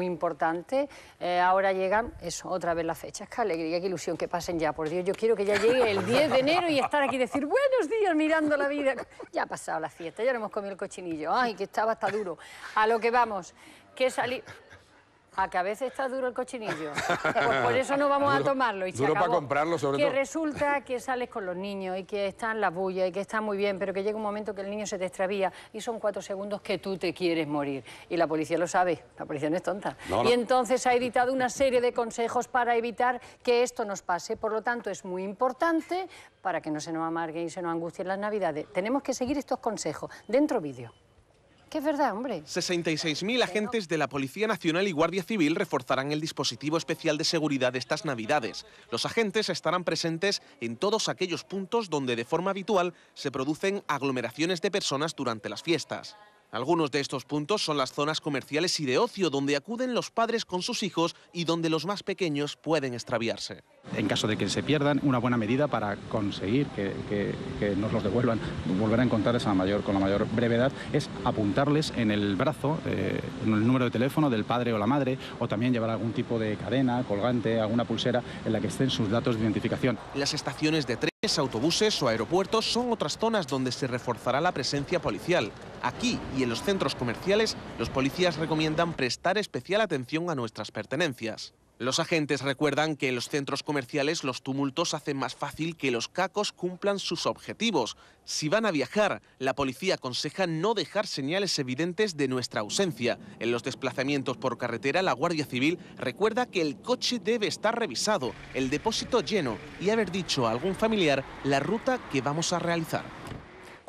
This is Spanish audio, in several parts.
muy importante. Eh, ahora llegan, eso, otra vez las fechas. Qué alegría, qué ilusión que pasen ya. Por Dios, yo quiero que ya llegue el 10 de enero y estar aquí y decir buenos días mirando la vida. Ya ha pasado la fiesta, ya no hemos comido el cochinillo. Ay, que estaba hasta duro. A lo que vamos, que salir que a veces está duro el cochinillo. Pues por eso no vamos a tomarlo. Y duro para comprarlo, sobre todo. Que resulta que sales con los niños y que están la bulla y que está muy bien, pero que llega un momento que el niño se te extravía y son cuatro segundos que tú te quieres morir. Y la policía lo sabe, la policía no es tonta. Y entonces ha editado una serie de consejos para evitar que esto nos pase. Por lo tanto, es muy importante para que no se nos amargue y se nos angustien las navidades. Tenemos que seguir estos consejos. Dentro vídeo. Que es verdad, hombre. 66.000 agentes de la Policía Nacional y Guardia Civil reforzarán el dispositivo especial de seguridad estas Navidades. Los agentes estarán presentes en todos aquellos puntos donde de forma habitual se producen aglomeraciones de personas durante las fiestas. Algunos de estos puntos son las zonas comerciales y de ocio donde acuden los padres con sus hijos y donde los más pequeños pueden extraviarse en caso de que se pierdan, una buena medida para conseguir que, nos los devuelvan, volver a encontrar esa mayor, con la mayor brevedad, es apuntarles en el brazo eh, en el número de teléfono del padre o la madre, o también llevar algún tipo de cadena, colgante, alguna pulsera en la que estén sus datos de identificación. Las estaciones de trenes, autobuses o aeropuertos son otras zonas donde se reforzará la presencia policial. Aquí y en los centros comerciales, los policías recomiendan prestar especial atención a nuestras pertenencias. Los agentes recuerdan que en los centros comerciales los tumultos hacen más fácil que los cacos cumplan sus objetivos. Si van a viajar, la policía aconseja no dejar señales evidentes de nuestra ausencia. En los desplazamientos por carretera, la Guardia Civil recuerda que el coche debe estar revisado, el depósito lleno y haber dicho a algún familiar la ruta que vamos a realizar.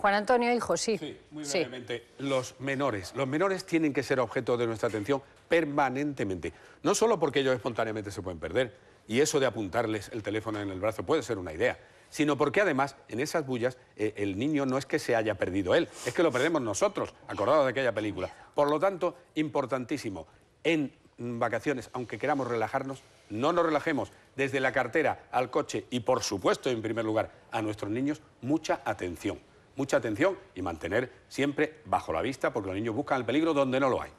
Juan Antonio Hijo, sí. Sí, muy brevemente. Los menores. Los menores tienen que ser objeto de nuestra atención permanentemente. No solo porque ellos espontáneamente se pueden perder, y eso de apuntarles el teléfono en el brazo puede ser una idea, sino porque además en esas bullas eh, el niño no es que se haya perdido él, es que lo perdemos nosotros, acordados de aquella película. Por lo tanto, importantísimo, en vacaciones, aunque queramos relajarnos, no nos relajemos, desde la cartera al coche y por supuesto, en primer lugar, a nuestros niños, mucha atención mucha atención y mantener siempre bajo la vista porque los niños buscan el peligro donde no lo hay.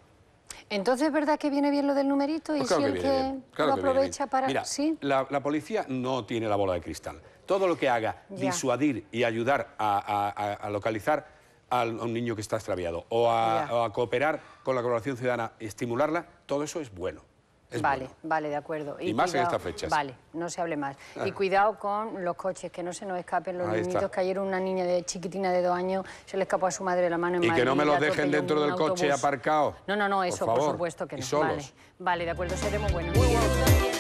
Entonces verdad que viene bien lo del numerito y si lo aprovecha para... Mira, la, policía no tiene la bola de cristal. Todo lo que haga disuadir y ayudar a, localizar a un niño que está extraviado o a, a cooperar con la colaboración ciudadana, y estimularla, todo eso es bueno vale, vale, de acuerdo. Y, más en estas fechas. Vale, no se hable más. Ah. Y cuidado con los coches, que no se nos escapen los niñitos, que ayer una niña de chiquitina de dos años se le escapó a su madre la mano en Y que no me los dejen dentro del coche aparcado. No, no, no, eso por, supuesto que no. Vale, vale, de acuerdo, seremos buenos.